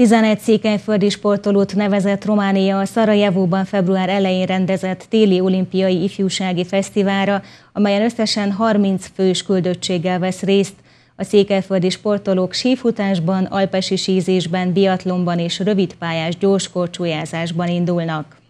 11 székelyföldi sportolót nevezett Románia a Szarajevóban február elején rendezett téli olimpiai ifjúsági fesztiválra, amelyen összesen 30 fős küldöttséggel vesz részt. A székelyföldi sportolók sífutásban, alpesi sízésben, biatlonban és rövidpályás gyorskorcsójázásban indulnak.